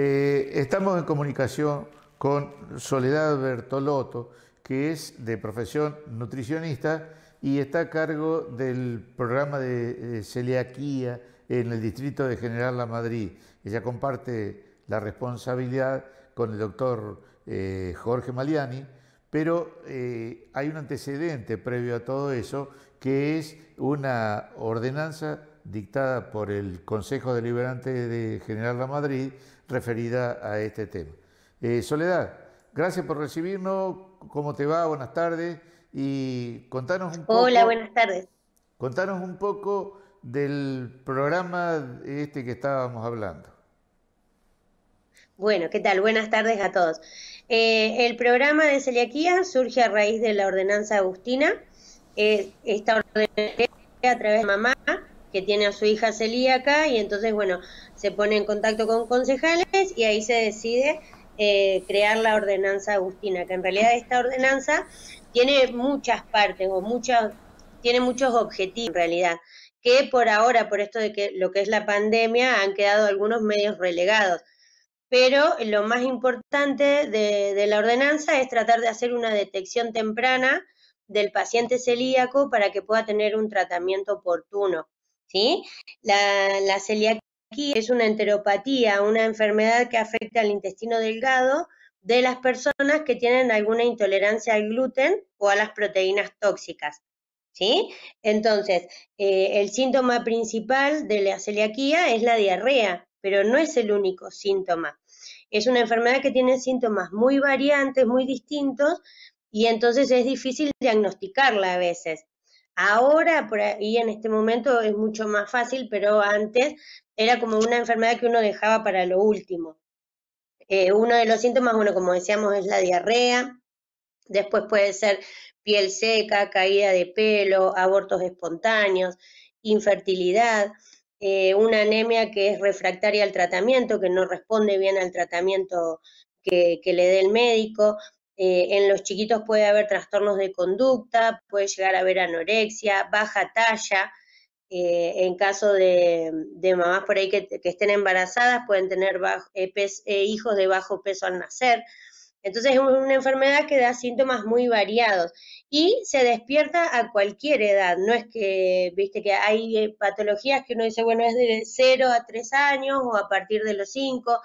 Eh, estamos en comunicación con Soledad Bertolotto, que es de profesión nutricionista y está a cargo del programa de eh, celiaquía en el distrito de General La Madrid. Ella comparte la responsabilidad con el doctor eh, Jorge Maliani, pero hay un antecedente previo a todo eso, que es una ordenanza dictada por el Consejo Deliberante de General La Madrid referida a este tema. Eh, Soledad, gracias por recibirnos. ¿Cómo te va? Buenas tardes. Y contanos un poco. Hola, buenas tardes. Contanos un poco del programa este que estábamos hablando. Bueno, ¿qué tal? Buenas tardes a todos. Eh, el programa de celiaquía surge a raíz de la ordenanza agustina. Eh, esta ordenanza a través de mamá que tiene a su hija celíaca y entonces, bueno, se pone en contacto con concejales y ahí se decide eh, crear la ordenanza agustina, que en realidad esta ordenanza tiene muchas partes o muchas, tiene muchos objetivos en realidad, que por ahora, por esto de que lo que es la pandemia, han quedado algunos medios relegados. Pero lo más importante de la ordenanza es tratar de hacer una detección temprana del paciente celíaco para que pueda tener un tratamiento oportuno. ¿sí? La, celiaquía es una enteropatía, una enfermedad que afecta al intestino delgado de las personas que tienen alguna intolerancia al gluten o a las proteínas tóxicas. ¿Sí? Entonces, eh, el síntoma principal de la celiaquía es la diarrea, pero no es el único síntoma. Es una enfermedad que tiene síntomas muy variantes, muy distintos, y entonces es difícil diagnosticarla a veces. Ahora, por ahí en este momento es mucho más fácil, pero antes era como una enfermedad que uno dejaba para lo último. Eh, uno de los síntomas, bueno, como decíamos, es la diarrea. Después puede ser piel seca, caída de pelo, abortos espontáneos, infertilidad, eh, una anemia que es refractaria al tratamiento, que no responde bien al tratamiento que le dé el médico, eh, en los chiquitos puede haber trastornos de conducta, puede llegar a haber anorexia, baja talla. Eh, en caso de, mamás por ahí que, estén embarazadas, pueden tener eh, hijos de bajo peso al nacer. Entonces es una enfermedad que da síntomas muy variados y se despierta a cualquier edad. No es que, viste, que hay patologías que uno dice, bueno, es de 0 a 3 años o a partir de los 5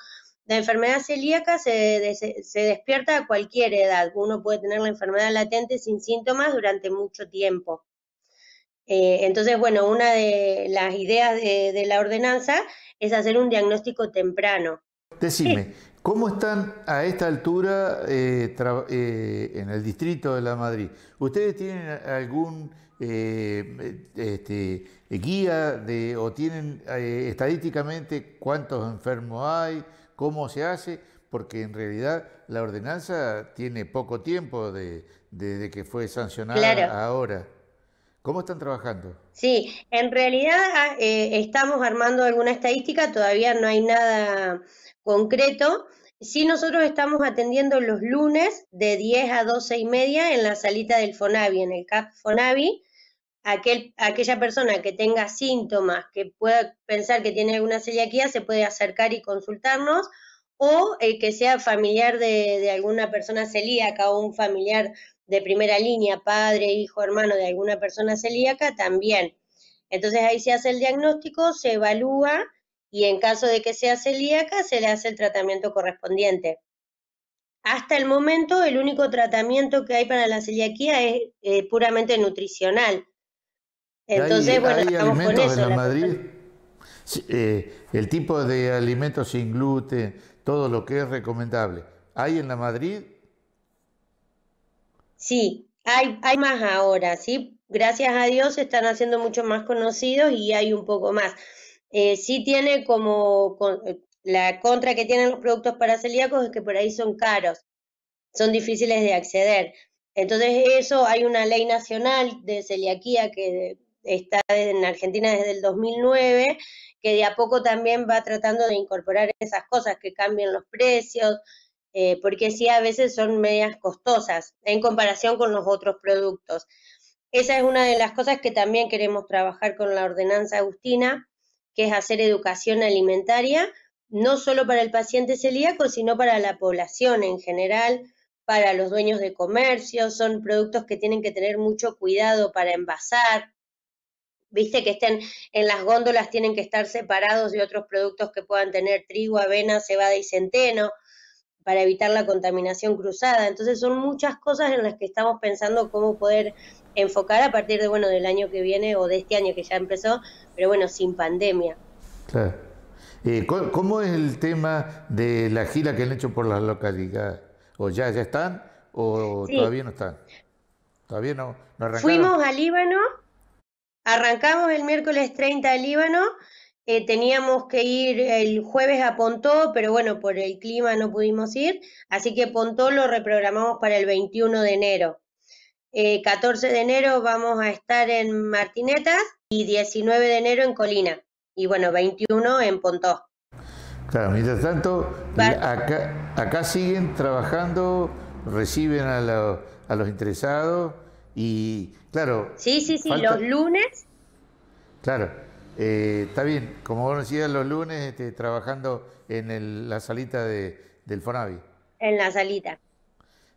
la enfermedad celíaca se, despierta a cualquier edad. Uno puede tener la enfermedad latente sin síntomas durante mucho tiempo. Eh, entonces, bueno, una de las ideas de, la ordenanza es hacer un diagnóstico temprano. Decime, ¿cómo están a esta altura eh, eh, en el distrito de la Madrid? ¿Ustedes tienen algún este, guía de, o tienen estadísticamente cuántos enfermos hay, cómo se hace, porque en realidad la ordenanza tiene poco tiempo desde de, que fue sancionada ahora. ¿Cómo están trabajando? Sí, en realidad ah, eh, estamos armando alguna estadística, todavía no hay nada concreto. Sí, nosotros estamos atendiendo los lunes de 10 a 12 y media en la salita del Fonavi, en el CAP Fonavi aquella persona que tenga síntomas, que pueda pensar que tiene alguna celiaquía, se puede acercar y consultarnos, o el eh, que sea familiar de, alguna persona celíaca o un familiar de primera línea, padre, hijo, hermano de alguna persona celíaca, también. Entonces ahí se hace el diagnóstico, se evalúa y en caso de que sea celíaca, se le hace el tratamiento correspondiente. Hasta el momento, el único tratamiento que hay para la celiaquía es eh, puramente nutricional. Entonces, hay, bueno, en la Madrid, eh, el tipo de alimentos sin gluten, todo lo que es recomendable. ¿Hay en la Madrid? Sí, hay, hay más ahora, ¿sí? Gracias a Dios se están haciendo mucho más conocidos y hay un poco más. Eh, sí tiene como eh, la contra que tienen los productos para celíacos es que por ahí son caros, son difíciles de acceder. Entonces eso, hay una ley nacional de celiaquía que está en Argentina desde el 2009, que de a poco también va tratando de incorporar esas cosas, que cambien los precios, eh, porque sí a veces son medias costosas en comparación con los otros productos. Esa es una de las cosas que también queremos trabajar con la ordenanza agustina, que es hacer educación alimentaria, no solo para el paciente celíaco, sino para la población en general, para los dueños de comercio, son productos que tienen que tener mucho cuidado para envasar, Viste que estén en las góndolas, tienen que estar separados de otros productos que puedan tener trigo, avena, cebada y centeno para evitar la contaminación cruzada. Entonces son muchas cosas en las que estamos pensando cómo poder enfocar a partir de bueno del año que viene o de este año que ya empezó, pero bueno, sin pandemia. Claro. Eh, ¿Cómo es el tema de la gira que han hecho por las localidades? ¿O ya, ya están o todavía no están? Todavía no, no Fuimos a Líbano, Arrancamos el miércoles 30 de Líbano, eh, teníamos que ir el jueves a Pontó, pero bueno, por el clima no pudimos ir, así que Pontó lo reprogramamos para el 21 de enero. 14 eh, de enero vamos a estar en Martinetas y 19 de enero en Colina y bueno, 21 en Pontó. Claro, mientras tanto, eh, acá, siguen trabajando, reciben a los interesados y claro. Sí, sí, sí, los lunes. Claro, eh, está bien, como vos decías, los lunes este, trabajando en la salita del Fonavi. En la salita.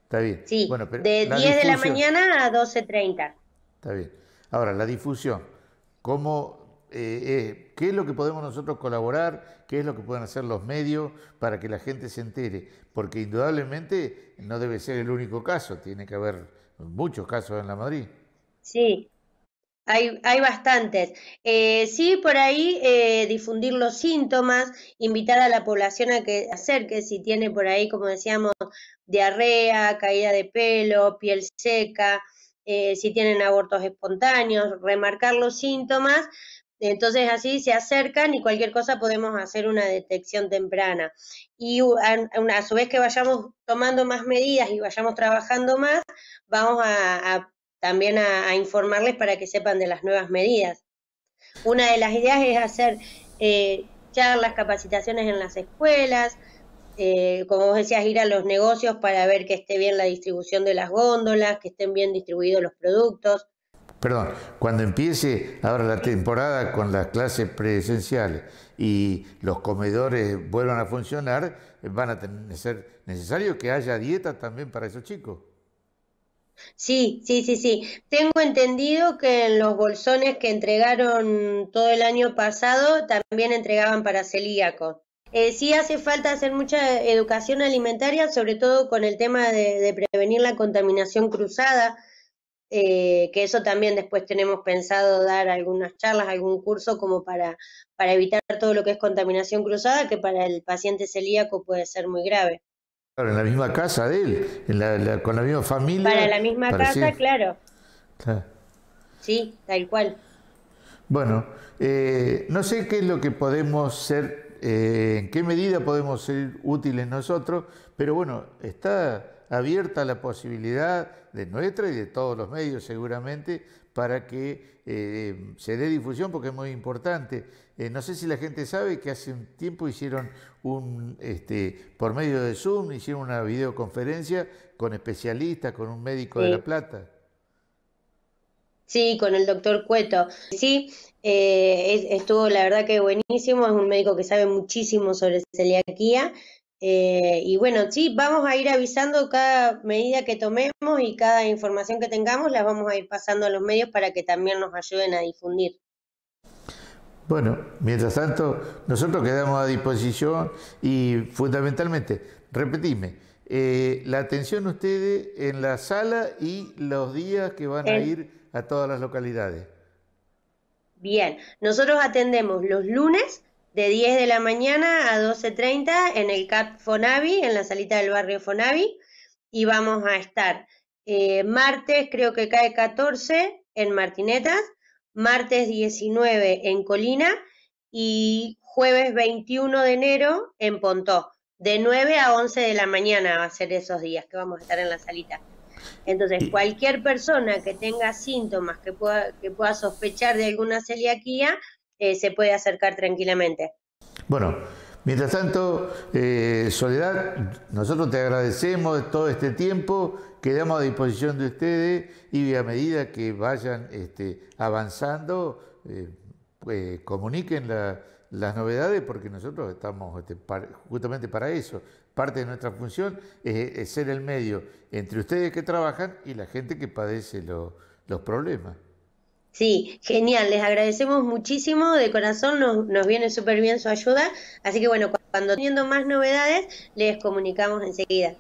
Está bien. Sí, de 10 de la mañana a 12.30. Está bien. Ahora, la difusión. ¿Cómo, eh, eh, ¿Qué es lo que podemos nosotros colaborar? ¿Qué es lo que pueden hacer los medios para que la gente se entere? Porque indudablemente no debe ser el único caso, tiene que haber muchos casos en la Madrid. Sí, hay, hay bastantes. Eh, sí, por ahí eh, difundir los síntomas, invitar a la población a que acerque si tiene por ahí, como decíamos, diarrea, caída de pelo, piel seca, eh, si tienen abortos espontáneos, remarcar los síntomas entonces así se acercan y cualquier cosa podemos hacer una detección temprana. Y a, su vez que vayamos tomando más medidas y vayamos trabajando más, vamos a, también a, informarles para que sepan de las nuevas medidas. Una de las ideas es hacer eh, charlas, capacitaciones en las escuelas, eh, como vos decías, ir a los negocios para ver que esté bien la distribución de las góndolas, que estén bien distribuidos los productos perdón, cuando empiece ahora la temporada con las clases presenciales y los comedores vuelvan a funcionar, van a tener, ser necesario que haya dieta también para esos chicos. Sí, sí, sí, sí. Tengo entendido que en los bolsones que entregaron todo el año pasado también entregaban para celíacos. Eh, sí hace falta hacer mucha educación alimentaria, sobre todo con el tema de prevenir la contaminación cruzada, eh, que eso también después tenemos pensado dar algunas charlas, algún curso como para, para evitar todo lo que es contaminación cruzada, que para el paciente celíaco puede ser muy grave. Claro, en la misma casa de él, con la misma familia. Para la misma casa, claro. Sí, tal cual. Bueno, eh, no sé qué es lo que podemos ser, eh, en qué medida podemos ser útiles nosotros, pero bueno, está abierta la posibilidad de nuestra y de todos los medios seguramente para que eh, eh, se dé difusión porque es muy importante. Eh, no sé si la gente sabe que hace un tiempo hicieron un, este, por medio de Zoom, hicieron una videoconferencia con especialistas, con un médico de La Plata. Sí, con el doctor Cueto. Sí, estuvo la verdad que buenísimo, es un médico que sabe muchísimo sobre celiaquía eh, y bueno, sí, vamos a ir avisando cada medida que tomemos y cada información que tengamos, la vamos a ir pasando a los medios para que también nos ayuden a difundir. Bueno, mientras tanto, nosotros quedamos a disposición y fundamentalmente, repetime, eh, la atención ustedes en la sala y los días que van a ir a todas las localidades. Bien, nosotros atendemos los lunes, de 10 de la mañana a 12.30 en el CAP Fonavi, en la salita del barrio Fonavi, y vamos a estar eh, martes, creo que cae 14 en Martinetas, martes 19 en Colina y jueves 21 de enero en Pontó. De 9 a 11 de la mañana va a ser esos días que vamos a estar en la salita. Entonces, cualquier persona que tenga síntomas que pueda, que pueda sospechar de alguna celiaquía, eh, se puede acercar tranquilamente. Bueno, mientras tanto, eh, Soledad, nosotros te agradecemos todo este tiempo, quedamos a disposición de ustedes y a medida que vayan este, avanzando, eh, comuniquen las novedades porque nosotros estamos este, justamente para eso. Parte de nuestra función es, ser el medio entre ustedes que trabajan y la gente que padece los problemas. Sí, genial, les agradecemos muchísimo, de corazón nos, nos viene súper bien su ayuda, así que bueno, cuando teniendo más novedades les comunicamos enseguida.